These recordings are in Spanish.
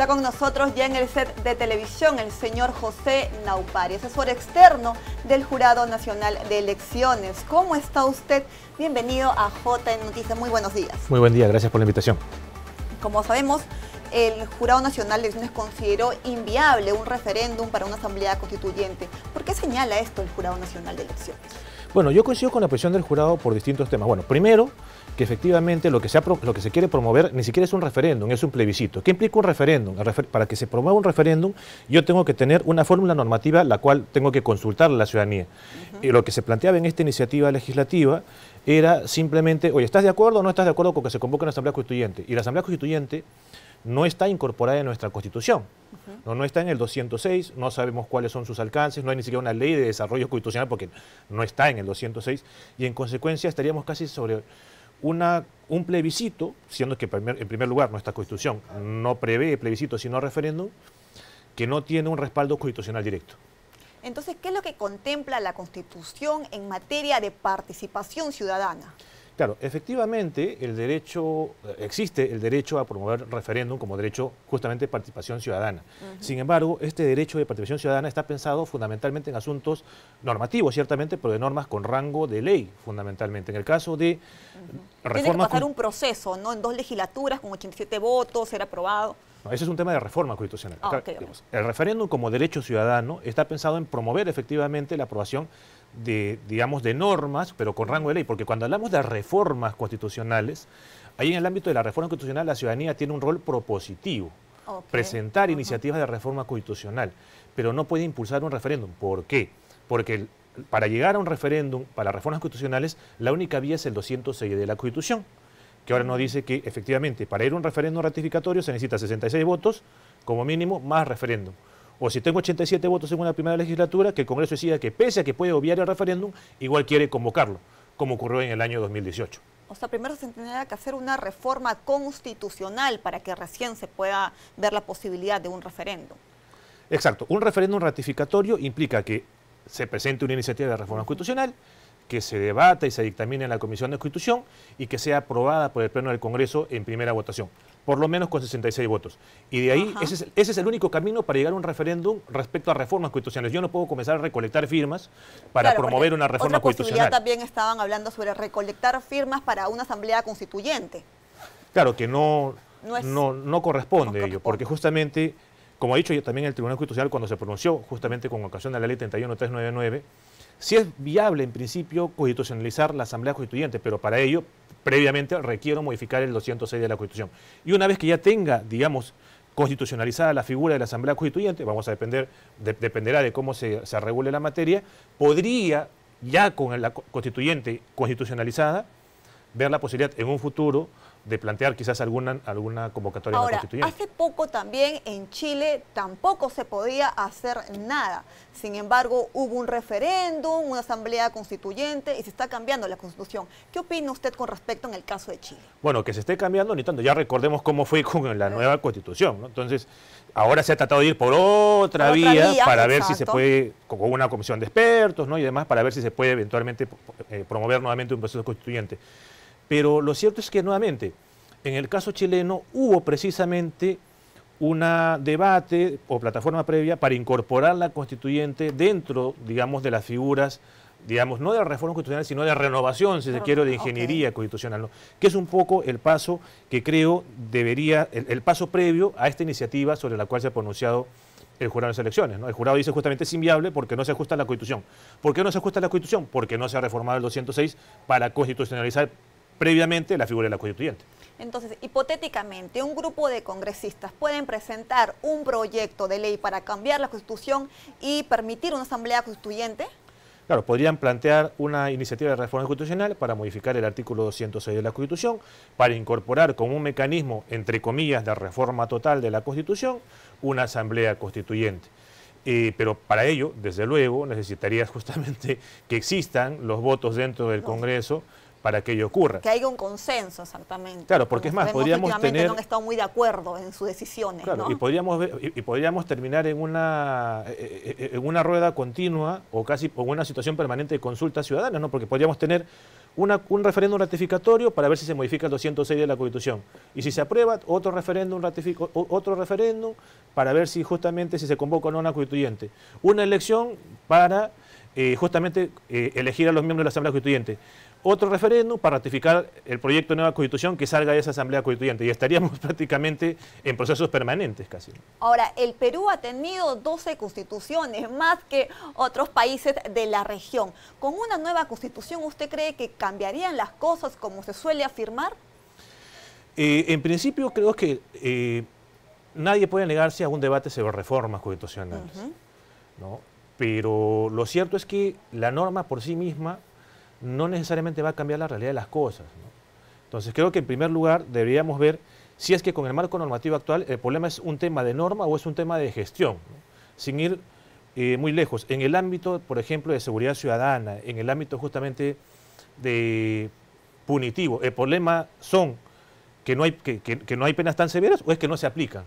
Está con nosotros ya en el set de televisión el señor José Naupari, asesor externo del Jurado Nacional de Elecciones. ¿Cómo está usted? Bienvenido a JN Noticias. Muy buenos días. Muy buen día, gracias por la invitación. Como sabemos, el Jurado Nacional de Elecciones consideró inviable un referéndum para una asamblea constituyente. ¿Por qué señala esto el Jurado Nacional de Elecciones? Bueno, yo coincido con la posición del jurado por distintos temas. Bueno, primero, que efectivamente lo que, se lo que se quiere promover ni siquiera es un referéndum, es un plebiscito. ¿Qué implica un referéndum? para que se promueva un referéndum, yo tengo que tener una fórmula normativa la cual tengo que consultar a la ciudadanía. Y lo que se planteaba en esta iniciativa legislativa era simplemente, oye, ¿estás de acuerdo o no estás de acuerdo con que se convoque una asamblea constituyente? Y la asamblea constituyente no está incorporada en nuestra Constitución. No, está en el 206, no sabemos cuáles son sus alcances, no hay ni siquiera una ley de desarrollo constitucional porque no está en el 206 y en consecuencia estaríamos casi sobre una, un plebiscito, siendo que en primer lugar nuestra Constitución no prevé plebiscito sino referéndum, que no tiene un respaldo constitucional directo. Entonces, ¿qué es lo que contempla la Constitución en materia de participación ciudadana? Claro, efectivamente el derecho, eh, existe el derecho a promover referéndum como derecho justamente de participación ciudadana. Sin embargo, este derecho de participación ciudadana está pensado fundamentalmente en asuntos normativos, ciertamente, pero de normas con rango de ley, fundamentalmente. En el caso de uh Tiene que pasar un proceso, ¿no? En dos legislaturas, con 87 votos, ser aprobado. No, ese es un tema de reforma constitucional. Ah, el referéndum como derecho ciudadano está pensado en promover efectivamente la aprobación de, digamos, de normas, pero con rango de ley, porque cuando hablamos de reformas constitucionales, ahí en el ámbito de la reforma constitucional la ciudadanía tiene un rol propositivo, presentar iniciativas de reforma constitucional, pero no puede impulsar un referéndum. ¿Por qué? Porque para llegar a un referéndum, para reformas constitucionales, la única vía es el 206 de la Constitución, que ahora nos dice que efectivamente para ir a un referéndum ratificatorio se necesita 66 votos como mínimo más referéndum o si tengo 87 votos en una primera legislatura, que el Congreso decida que pese a que puede obviar el referéndum, igual quiere convocarlo, como ocurrió en el año 2018. O sea, primero se tendría que hacer una reforma constitucional para que recién se pueda ver la posibilidad de un referéndum. Exacto. Un referéndum ratificatorio implica que se presente una iniciativa de reforma constitucional, que se debata y se dictamine en la Comisión de Constitución y que sea aprobada por el Pleno del Congreso en primera votación por lo menos con 66 votos. Y de ahí, ese es, el único camino para llegar a un referéndum respecto a reformas constitucionales. Yo no puedo comenzar a recolectar firmas para promover una reforma constitucional. también estaban hablando sobre recolectar firmas para una asamblea constituyente. Claro, que no, corresponde, no corresponde. ello, porque justamente como ha dicho también el Tribunal Constitucional cuando se pronunció justamente con ocasión de la ley 31399, si es viable en principio constitucionalizar la Asamblea Constituyente, pero para ello previamente requiero modificar el 206 de la Constitución. Y una vez que ya tenga, digamos, constitucionalizada la figura de la Asamblea Constituyente, vamos a depender, dependerá de cómo se, se, regule la materia, podría, ya con la constituyente constitucionalizada, ver la posibilidad en un futuro de plantear quizás alguna, alguna convocatoria Ahora, Hace poco también en Chile tampoco se podía hacer nada. Sin embargo, hubo un referéndum, una asamblea constituyente y se está cambiando la constitución. ¿Qué opina usted con respecto en el caso de Chile? Bueno, que se esté cambiando ni tanto. Ya recordemos cómo fue con la nueva constitución. Entonces, ahora se ha tratado de ir por otra, vía, para ver si se puede, con una comisión de expertos ¿no? y demás, para ver si se puede eventualmente eh, promover nuevamente un proceso constituyente. Pero lo cierto es que nuevamente, en el caso chileno hubo precisamente un debate o plataforma previa para incorporar la constituyente dentro, digamos, de las figuras, digamos, no de la reforma constitucional, sino de la renovación, si se quiere, de ingeniería constitucional, que es un poco el paso que creo debería, el, paso previo a esta iniciativa sobre la cual se ha pronunciado el jurado de las elecciones. El jurado dice justamente es inviable porque no se ajusta a la Constitución. ¿Por qué no se ajusta a la Constitución? Porque no se ha reformado el 206 para constitucionalizar previamente la figura de la constituyente. Entonces, hipotéticamente, un grupo de congresistas pueden presentar un proyecto de ley para cambiar la Constitución y permitir una asamblea constituyente? Claro, podrían plantear una iniciativa de reforma constitucional para modificar el artículo 206 de la Constitución, para incorporar como un mecanismo, entre comillas, de reforma total de la Constitución, una asamblea constituyente. Eh, pero para ello, desde luego, necesitarías justamente que existan los votos dentro del Congreso para que ello ocurra. Que haya un consenso, exactamente. Claro, porque es más, podríamos tener... no han estado muy de acuerdo en sus decisiones, claro, y, podríamos, ver, y, podríamos terminar en una, eh, eh, eh, en una rueda continua o casi en una situación permanente de consulta ciudadana, ¿no? Porque podríamos tener un referéndum ratificatorio para ver si se modifica el 206 de la Constitución. Y si se aprueba, otro referéndum, ratifico, otro referéndum para ver si justamente si se convoca o no una constituyente. Una elección para justamente elegir a los miembros de la Asamblea Constituyente otro referéndum para ratificar el proyecto de nueva constitución que salga de esa asamblea constituyente. Y estaríamos prácticamente en procesos permanentes casi. Ahora, el Perú ha tenido 12 constituciones, más que otros países de la región. ¿Con una nueva constitución usted cree que cambiarían las cosas como se suele afirmar? Eh, en principio creo que eh, nadie puede negarse a un debate sobre reformas constitucionales. ¿no? Pero lo cierto es que la norma por sí misma no necesariamente va a cambiar la realidad de las cosas. Entonces creo que en primer lugar deberíamos ver si es que con el marco normativo actual el problema es un tema de norma o es un tema de gestión, sin ir eh, muy lejos. En el ámbito, por ejemplo, de seguridad ciudadana, en el ámbito justamente de punitivo, ¿el problema son que, que no hay penas tan severas o es que no se aplican?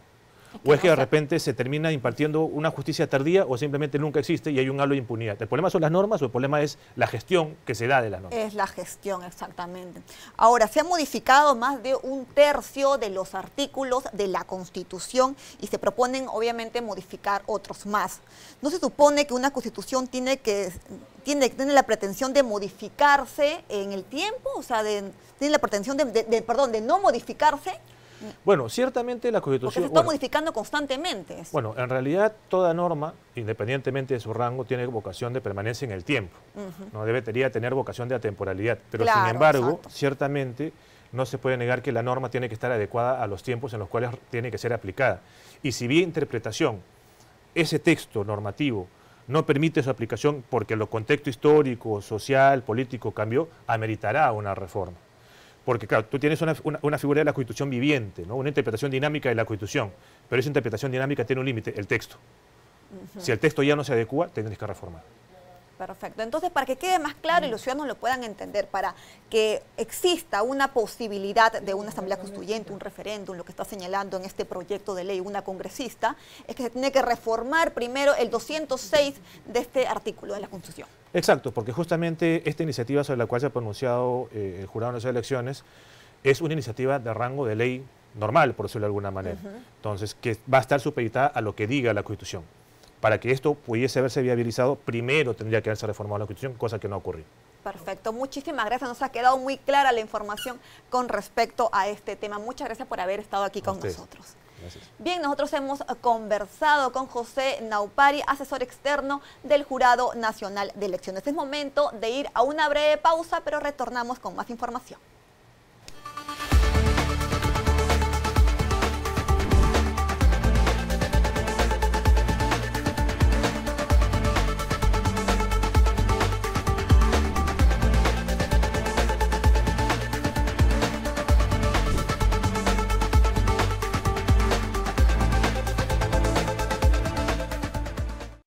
¿O es que de repente se termina impartiendo una justicia tardía o simplemente nunca existe y hay un halo de impunidad? ¿El problema son las normas o el problema es la gestión que se da de las normas? Es la gestión, exactamente. Ahora, se ha modificado más de un tercio de los artículos de la Constitución y se proponen, obviamente, modificar otros más. No se supone que una Constitución tiene que tiene, tiene, la pretensión de modificarse en el tiempo, o sea, tiene la pretensión de, perdón, de no modificarse bueno, ciertamente la Constitución... Porque se está modificando constantemente. Bueno, en realidad toda norma, independientemente de su rango, tiene vocación de permanencia en el tiempo. No debería tener vocación de atemporalidad. Pero sin embargo, ciertamente no se puede negar que la norma tiene que estar adecuada a los tiempos en los cuales tiene que ser aplicada. Y si bien interpretación, ese texto normativo no permite su aplicación porque el contexto histórico, social, político cambió, ameritará una reforma. Porque claro, tú tienes una, figura de la Constitución viviente, ¿no? una interpretación dinámica de la Constitución, pero esa interpretación dinámica tiene un límite, el texto. Si el texto ya no se adecua, tendrías que reformar. Perfecto. Entonces, para que quede más claro y los ciudadanos lo puedan entender, para que exista una posibilidad de una asamblea constituyente, un referéndum, lo que está señalando en este proyecto de ley una congresista, es que se tiene que reformar primero el 206 de este artículo de la Constitución. Exacto, porque justamente esta iniciativa sobre la cual se ha pronunciado eh, el Jurado de de Elecciones es una iniciativa de rango de ley normal, por decirlo de alguna manera. Entonces, que va a estar supeditada a lo que diga la Constitución. Para que esto pudiese haberse viabilizado, primero tendría que haberse reformado la Constitución, cosa que no ha ocurrido. Perfecto, muchísimas gracias. Nos ha quedado muy clara la información con respecto a este tema. Muchas gracias por haber estado aquí con nosotros. Bien, nosotros hemos eh, conversado con José Naupari, asesor externo del Jurado Nacional de Elecciones. Es momento de ir a una breve pausa, pero retornamos con más información.